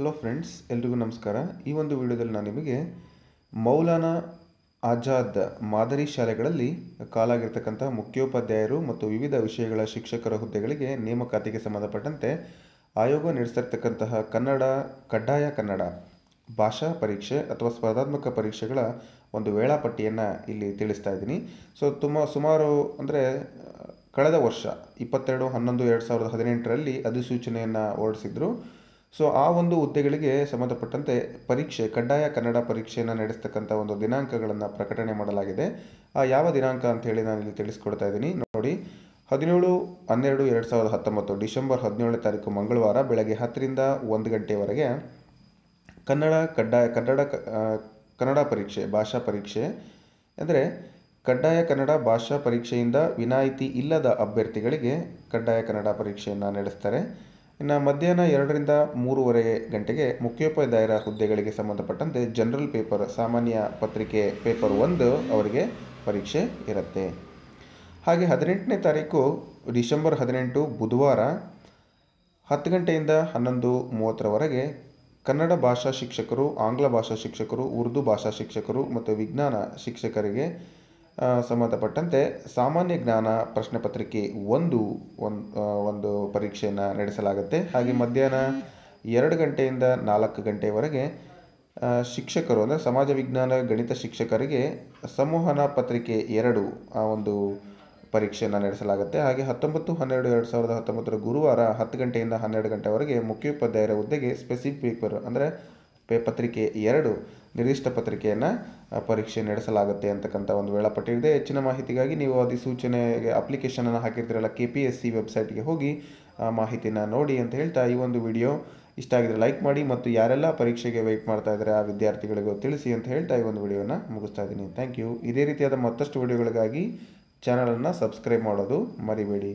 hello friends ಎಲ್ರಿಗೂ ನಮಸ್ಕಾರ ಈ ಒಂದು ವಿಡಿಯೋದಲ್ಲಿ ನಾನು ನಿಮಗೆ ಮೌಲಾನಾ ಆಜಾದ್ ಮಾದರಿ ಶಾಲೆಗಳಲ್ಲಿ ಕಾಲಾಗಿರ್ತಕ್ಕಂಥ ಮುಖ್ಯೋಪಾಧ್ಯಾಯರು ಮತ್ತು ವಿವಿಧ ವಿಷಯಗಳ ಶಿಕ್ಷಕರ ಹುದ್ದೆಗಳಿಗೆ ನೇಮಕಾತಿಗೆ ಸಂಬಂಧಪಟ್ಟಂತೆ ಆಯೋಗ ನಡೆಸಿರ್ತಕ್ಕಂತಹ ಕನ್ನಡ ಕಡ್ಡಾಯ ಕನ್ನಡ ಭಾಷಾ ಪರೀಕ್ಷೆ ಅಥವಾ ಸ್ಪರ್ಧಾತ್ಮಕ ಪರೀಕ್ಷೆಗಳ ಒಂದು ವೇಳಾಪಟ್ಟಿಯನ್ನು ಇಲ್ಲಿ ತಿಳಿಸ್ತಾ ಇದ್ದೀನಿ ಸೊ ತುಂಬ ಸುಮಾರು ಅಂದರೆ ಕಳೆದ ವರ್ಷ ಇಪ್ಪತ್ತೆರಡು ಹನ್ನೊಂದು ಎರಡು ಸಾವಿರದ ಹದಿನೆಂಟರಲ್ಲಿ ಅಧಿಸೂಚನೆಯನ್ನು ಹೊರಡಿಸಿದ್ರು ಸೊ ಆ ಒಂದು ಹುದ್ದೆಗಳಿಗೆ ಸಂಬಂಧಪಟ್ಟಂತೆ ಪರೀಕ್ಷೆ ಕಡ್ಡಾಯ ಕನ್ನಡ ಪರೀಕ್ಷೆಯನ್ನು ನಡೆಸ್ತಕ್ಕಂಥ ಒಂದು ದಿನಾಂಕಗಳನ್ನು ಪ್ರಕಟಣೆ ಮಾಡಲಾಗಿದೆ ಆ ಯಾವ ದಿನಾಂಕ ಅಂತೇಳಿ ನಾನು ಇಲ್ಲಿ ತಿಳಿಸ್ಕೊಡ್ತಾ ಇದ್ದೀನಿ ನೋಡಿ ಹದಿನೇಳು ಹನ್ನೆರಡು ಎರಡು ಸಾವಿರದ ಹತ್ತೊಂಬತ್ತು ಡಿಸೆಂಬರ್ ಹದಿನೇಳನೇ ತಾರೀಕು ಮಂಗಳವಾರ ಬೆಳಗ್ಗೆ ಹತ್ತರಿಂದ ಒಂದು ಗಂಟೆಯವರೆಗೆ ಕನ್ನಡ ಕಡ್ಡಾಯ ಕನ್ನಡ ಕನ್ನಡ ಪರೀಕ್ಷೆ ಭಾಷಾ ಪರೀಕ್ಷೆ ಅಂದರೆ ಕಡ್ಡಾಯ ಕನ್ನಡ ಭಾಷಾ ಪರೀಕ್ಷೆಯಿಂದ ವಿನಾಯಿತಿ ಇಲ್ಲದ ಅಭ್ಯರ್ಥಿಗಳಿಗೆ ಕಡ್ಡಾಯ ಕನ್ನಡ ಪರೀಕ್ಷೆಯನ್ನು ನಡೆಸ್ತಾರೆ ಇನ್ನು ಮಧ್ಯಾಹ್ನ ಎರಡರಿಂದ ಮೂರುವರೆ ಗಂಟೆಗೆ ಮುಖ್ಯೋಪಾಧ್ಯಾಯರ ಹುದ್ದೆಗಳಿಗೆ ಸಂಬಂಧಪಟ್ಟಂತೆ ಜನರಲ್ ಪೇಪರ್ ಸಾಮಾನ್ಯ ಪತ್ರಿಕೆ ಪೇಪರ್ ಒಂದು ಅವರಿಗೆ ಪರೀಕ್ಷೆ ಇರುತ್ತೆ ಹಾಗೆ ಹದಿನೆಂಟನೇ ತಾರೀಕು ಡಿಸೆಂಬರ್ ಹದಿನೆಂಟು ಬುಧವಾರ ಹತ್ತು ಗಂಟೆಯಿಂದ ಹನ್ನೊಂದು ಮೂವತ್ತರವರೆಗೆ ಕನ್ನಡ ಭಾಷಾ ಶಿಕ್ಷಕರು ಆಂಗ್ಲ ಭಾಷಾ ಶಿಕ್ಷಕರು ಉರ್ದು ಭಾಷಾ ಶಿಕ್ಷಕರು ಮತ್ತು ವಿಜ್ಞಾನ ಶಿಕ್ಷಕರಿಗೆ ಸಂಬಂಧಪಟ್ಟಂತೆ ಸಾಮಾನ್ಯ ಜ್ಞಾನ ಪ್ರಶ್ನೆ ಪತ್ರಿಕೆ ಒಂದು ಒಂದು ಪರೀಕ್ಷೆಯನ್ನು ನಡೆಸಲಾಗುತ್ತೆ ಹಾಗೆ ಮಧ್ಯಾಹ್ನ ಎರಡು ಗಂಟೆಯಿಂದ ನಾಲ್ಕು ಗಂಟೆವರೆಗೆ ಶಿಕ್ಷಕರು ಅಂದರೆ ಸಮಾಜ ವಿಜ್ಞಾನ ಗಣಿತ ಶಿಕ್ಷಕರಿಗೆ ಸಂವಹನ ಪತ್ರಿಕೆ ಎರಡು ಆ ಒಂದು ಪರೀಕ್ಷೆಯನ್ನು ನಡೆಸಲಾಗುತ್ತೆ ಹಾಗೆ ಹತ್ತೊಂಬತ್ತು ಹನ್ನೆರಡು ಎರಡು ಸಾವಿರದ ಹತ್ತೊಂಬತ್ತರ ಗುರುವಾರ ಹತ್ತು ಗಂಟೆಯಿಂದ ಹನ್ನೆರಡು ಗಂಟೆವರೆಗೆ ಮುಖ್ಯೋಪಾಧ್ಯಾಯರ ಹುದ್ದೆಗೆ ಸ್ಪೆಸಿಫಿಕ್ ಪೇಪರ್ ಅಂದರೆ ಪೇ ಪತ್ರಿಕೆ ಎರಡು ನಿರ್ದಿಷ್ಟ ಪತ್ರಿಕೆಯನ್ನು ಪರೀಕ್ಷೆ ನಡೆಸಲಾಗುತ್ತೆ ಅಂತಕ್ಕಂಥ ಒಂದು ವೇಳಾಪಟ್ಟಿ ಇದೆ ಹೆಚ್ಚಿನ ಮಾಹಿತಿಗಾಗಿ ನೀವು ಅಧಿಸೂಚನೆಗೆ ಅಪ್ಲಿಕೇಶನನ್ನು ಹಾಕಿರ್ತೀರಲ್ಲ ಕೆ ಪಿ ಎಸ್ ಸಿ ವೆಬ್ಸೈಟ್ಗೆ ಹೋಗಿ ಆ ಮಾಹಿತಿನ ನೋಡಿ ಅಂತ ಹೇಳ್ತಾ ಈ ಒಂದು ವಿಡಿಯೋ ಇಷ್ಟ ಆಗಿದ್ರೆ ಲೈಕ್ ಮಾಡಿ ಮತ್ತು ಯಾರೆಲ್ಲ ಪರೀಕ್ಷೆಗೆ ವೆಯ್ಟ್ ಮಾಡ್ತಾ ಇದ್ದಾರೆ ಆ ವಿದ್ಯಾರ್ಥಿಗಳಿಗೂ ತಿಳಿಸಿ ಅಂತ ಹೇಳ್ತಾ ಈ ಒಂದು ವಿಡಿಯೋನ ಮುಗಿಸ್ತಾ ಇದ್ದೀನಿ ಥ್ಯಾಂಕ್ ಯು ಇದೇ ರೀತಿಯಾದ ಮತ್ತಷ್ಟು ವಿಡಿಯೋಗಳಿಗಾಗಿ ಚಾನಲನ್ನು ಸಬ್ಸ್ಕ್ರೈಬ್ ಮಾಡೋದು ಮರಿಬೇಡಿ